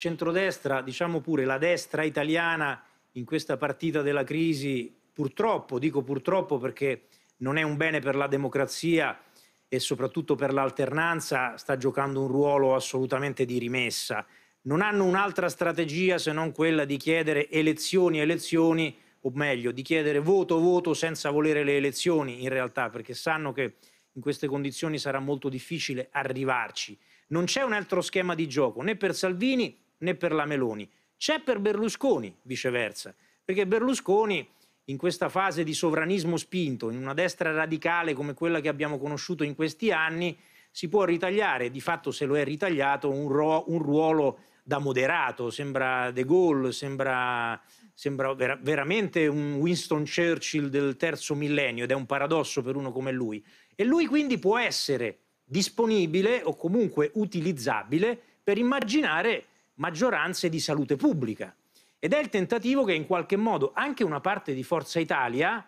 centrodestra, diciamo pure la destra italiana in questa partita della crisi, purtroppo, dico purtroppo perché non è un bene per la democrazia e soprattutto per l'alternanza, sta giocando un ruolo assolutamente di rimessa. Non hanno un'altra strategia se non quella di chiedere elezioni, elezioni, o meglio, di chiedere voto, voto senza volere le elezioni in realtà, perché sanno che in queste condizioni sarà molto difficile arrivarci. Non c'è un altro schema di gioco né per Salvini né per la Meloni. C'è per Berlusconi, viceversa, perché Berlusconi in questa fase di sovranismo spinto, in una destra radicale come quella che abbiamo conosciuto in questi anni, si può ritagliare, di fatto se lo è ritagliato, un, ro- un ruolo da moderato, sembra De Gaulle, sembra, sembra ver- veramente un Winston Churchill del terzo millennio ed è un paradosso per uno come lui. E lui quindi può essere disponibile o comunque utilizzabile per immaginare maggioranze di salute pubblica. Ed è il tentativo che in qualche modo anche una parte di Forza Italia,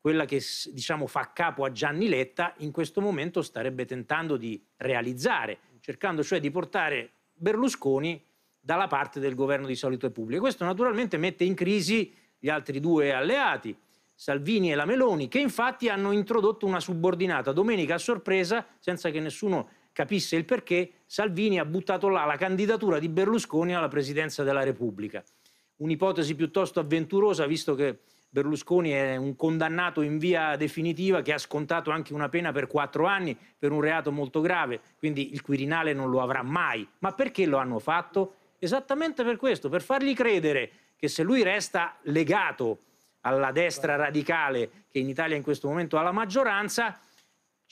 quella che diciamo, fa capo a Gianni Letta, in questo momento starebbe tentando di realizzare, cercando cioè di portare Berlusconi dalla parte del governo di salute pubblica. Questo naturalmente mette in crisi gli altri due alleati, Salvini e la Meloni, che infatti hanno introdotto una subordinata domenica a sorpresa senza che nessuno capisse il perché Salvini ha buttato là la candidatura di Berlusconi alla presidenza della Repubblica. Un'ipotesi piuttosto avventurosa, visto che Berlusconi è un condannato in via definitiva che ha scontato anche una pena per quattro anni per un reato molto grave, quindi il Quirinale non lo avrà mai. Ma perché lo hanno fatto? Esattamente per questo, per fargli credere che se lui resta legato alla destra radicale che in Italia in questo momento ha la maggioranza,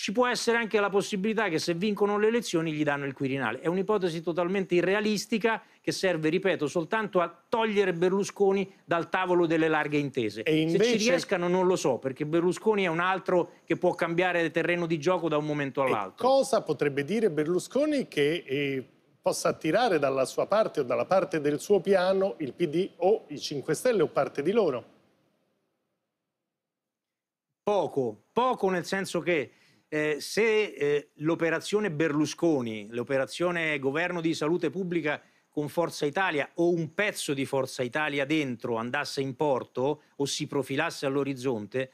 ci può essere anche la possibilità che se vincono le elezioni gli danno il Quirinale. È un'ipotesi totalmente irrealistica che serve, ripeto, soltanto a togliere Berlusconi dal tavolo delle larghe intese. E invece... Se ci riescano non lo so, perché Berlusconi è un altro che può cambiare terreno di gioco da un momento all'altro. E cosa potrebbe dire Berlusconi che eh, possa attirare dalla sua parte o dalla parte del suo piano il PD o i 5 Stelle o parte di loro? Poco, poco nel senso che eh, se eh, l'operazione Berlusconi, l'operazione governo di salute pubblica con Forza Italia o un pezzo di Forza Italia dentro andasse in porto o si profilasse all'orizzonte,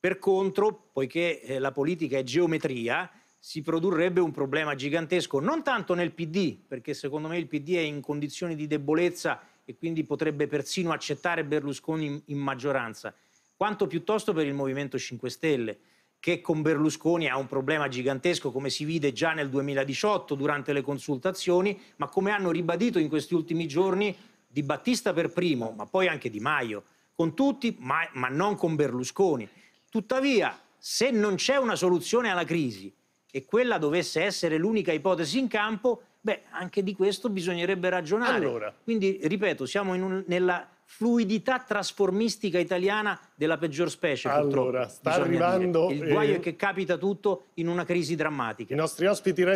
per contro, poiché eh, la politica è geometria, si produrrebbe un problema gigantesco, non tanto nel PD, perché secondo me il PD è in condizioni di debolezza e quindi potrebbe persino accettare Berlusconi in, in maggioranza, quanto piuttosto per il Movimento 5 Stelle che con Berlusconi ha un problema gigantesco, come si vide già nel 2018 durante le consultazioni, ma come hanno ribadito in questi ultimi giorni Di Battista per primo, ma poi anche Di Maio, con tutti, ma, ma non con Berlusconi. Tuttavia, se non c'è una soluzione alla crisi e quella dovesse essere l'unica ipotesi in campo, beh, anche di questo bisognerebbe ragionare. Allora. Quindi, ripeto, siamo un, nella fluidità trasformistica italiana della peggior specie. Allora, sta arrivando... Dire. Il guaio eh... è che capita tutto in una crisi drammatica. I nostri ospiti restano...